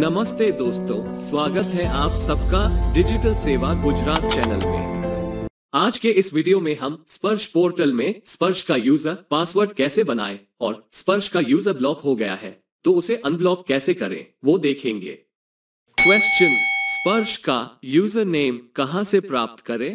नमस्ते दोस्तों स्वागत है आप सबका डिजिटल सेवा गुजरात चैनल में आज के इस वीडियो में हम स्पर्श पोर्टल में स्पर्श का यूजर पासवर्ड कैसे बनाएं और स्पर्श का यूजर ब्लॉक हो गया है तो उसे अनब्लॉक कैसे करें वो देखेंगे क्वेश्चन स्पर्श का यूजर नेम कहां से प्राप्त करें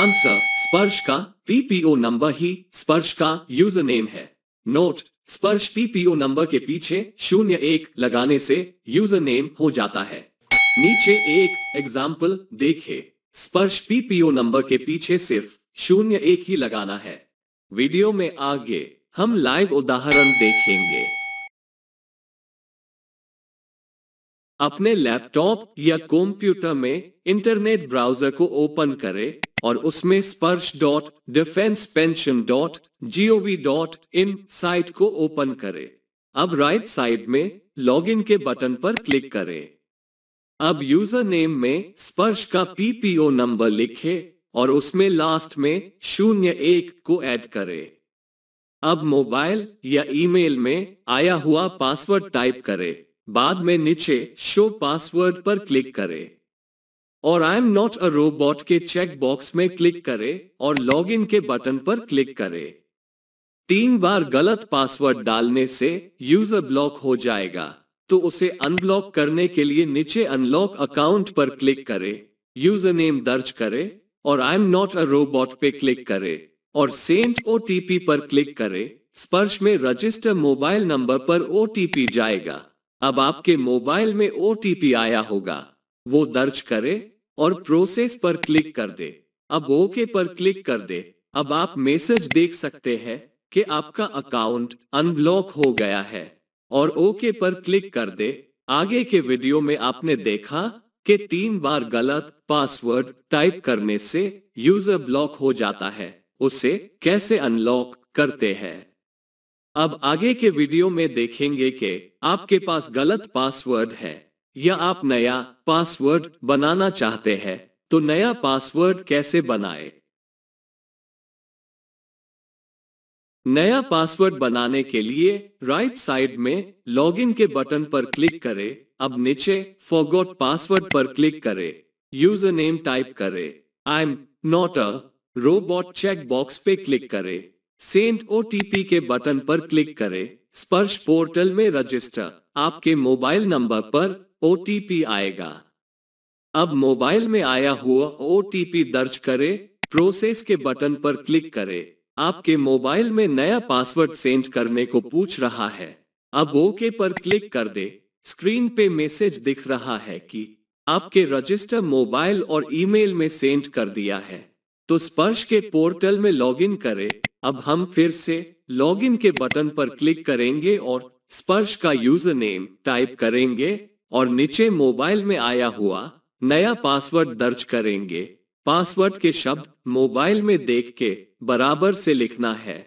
आंसर स्पर्श का पीपीओ नंबर ही स्पर्श का यूजर नेम है नोट स्पर्श पीपीओ नंबर के पीछे शून्य एक लगाने से यूजर नेम हो जाता है नीचे एक एग्जाम्पल देखे स्पर्श पीपीओ नंबर के पीछे सिर्फ शून्य एक ही लगाना है वीडियो में आगे हम लाइव उदाहरण देखेंगे अपने लैपटॉप या कंप्यूटर में इंटरनेट ब्राउजर को ओपन करें और उसमें Sparsh dot defence pension dot gov dot in site को ओपन करें अब राइट साइड में लॉगिन के बटन पर क्लिक करें अब यूजर नेम में स्पर्श का पीपीओ नंबर लिखें और उसमें लास्ट में शून्य एक को ऐड करें अब मोबाइल या ईमेल में आया हुआ पासवर्ड टाइप करें बाद में नीचे शो पासवर्ड पर क्लिक करें और I am not a robot के चेक बॉक्स में क्लिक करें और लॉगिन के बटन पर क्लिक करें तीन बार गलत पासवर्ड डालने से यूजर ब्लॉक हो जाएगा तो उसे अनब्लॉक करने के लिए नीचे अनलॉक अकाउंट पर क्लिक करें यूजर नेम दर्ज करें और I am not a robot पे क्लिक करें और सेंट ओ पर क्लिक करें स्पर्श में रजिस्टर मोबाइल नंबर पर ओ जाएगा अब आपके मोबाइल में ओ आया होगा वो दर्ज करें और प्रोसेस पर क्लिक कर दे अब ओके पर क्लिक कर दे अब आप मैसेज देख सकते हैं कि आपका अकाउंट अनब्लॉक हो गया है और ओके पर क्लिक कर दे आगे के वीडियो में आपने देखा कि तीन बार गलत पासवर्ड टाइप करने से यूजर ब्लॉक हो जाता है उसे कैसे अनलॉक करते हैं अब आगे के वीडियो में देखेंगे कि आपके पास गलत पासवर्ड है या आप नया पासवर्ड बनाना चाहते हैं तो नया पासवर्ड कैसे बनाए नया पासवर्ड बनाने के लिए राइट साइड में लॉगिन के बटन पर क्लिक करें अब नीचे फॉरगॉट पासवर्ड पर क्लिक करें यूजर नेम टाइप करें I am not a robot check box पे क्लिक करें सेंट ओ के बटन पर क्लिक करें स्पर्श पोर्टल में रजिस्टर आपके मोबाइल नंबर पर ओटीपी आएगा अब मोबाइल में आया हुआ ओ दर्ज करें प्रोसेस के बटन पर क्लिक करें आपके मोबाइल में नया पासवर्ड सेंड करने को पूछ रहा है अब ओके पर क्लिक कर दे स्क्रीन पे मैसेज दिख रहा है कि आपके रजिस्टर मोबाइल और ईमेल में सेंड कर दिया है तो स्पर्श के पोर्टल में लॉगिन करें अब हम फिर से लॉगिन के बटन पर क्लिक करेंगे और स्पर्श का यूजर नेम टाइप करेंगे और नीचे मोबाइल में आया हुआ नया पासवर्ड दर्ज करेंगे पासवर्ड के शब्द मोबाइल में देख के बराबर से लिखना है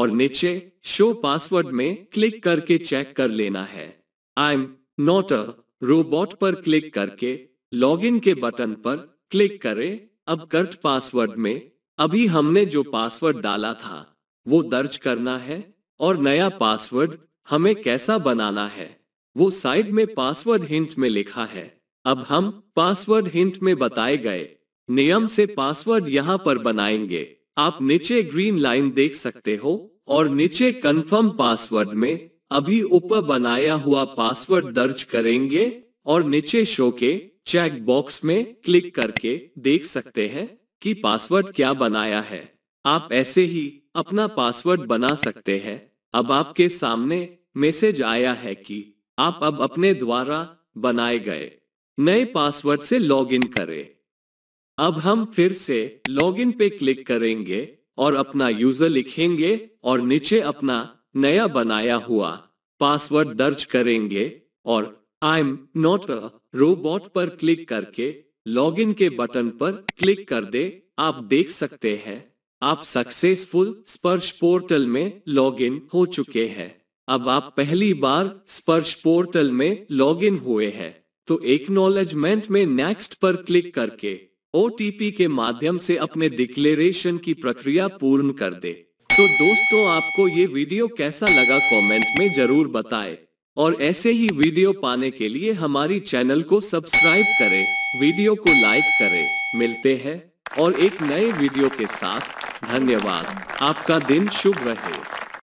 और नीचे शो पासवर्ड में क्लिक करके चेक कर लेना है I am not a robot पर क्लिक करके लॉगिन के बटन पर क्लिक करें अब कर्ट पासवर्ड में अभी हमने जो पासवर्ड डाला था वो दर्ज करना है और नया पासवर्ड हमें कैसा बनाना है वो साइड में पासवर्ड हिंट में लिखा है अब हम पासवर्ड हिंट में बताए गए नियम से पासवर्ड यहाँ पर बनाएंगे आप नीचे ग्रीन लाइन देख सकते हो और नीचे कंफर्म पासवर्ड में अभी ऊपर बनाया हुआ पासवर्ड दर्ज करेंगे और नीचे शो के चेक बॉक्स में क्लिक करके देख सकते हैं कि पासवर्ड क्या बनाया है आप ऐसे ही अपना पासवर्ड बना सकते हैं अब आपके सामने मैसेज आया है कि आप अब अपने द्वारा बनाए गए नए पासवर्ड से लॉगिन करें अब हम फिर से लॉगिन पे क्लिक करेंगे और अपना यूजर लिखेंगे और नीचे अपना नया बनाया हुआ पासवर्ड दर्ज करेंगे और I am not a robot पर क्लिक करके लॉगिन के बटन पर क्लिक कर दे आप देख सकते हैं आप सक्सेसफुल स्पर्श पोर्टल में लॉगिन हो चुके हैं अब आप पहली बार स्पर्श पोर्टल में लॉगिन हुए हैं तो एक्नोलेजमेंट में नेक्स्ट पर क्लिक करके ओ के माध्यम से अपने डिक्लेरेशन की प्रक्रिया पूर्ण कर दे तो दोस्तों आपको ये वीडियो कैसा लगा कमेंट में जरूर बताएं और ऐसे ही वीडियो पाने के लिए हमारी चैनल को सब्सक्राइब करें वीडियो को लाइक करें मिलते हैं और एक नए वीडियो के साथ धन्यवाद आपका दिन शुभ रहे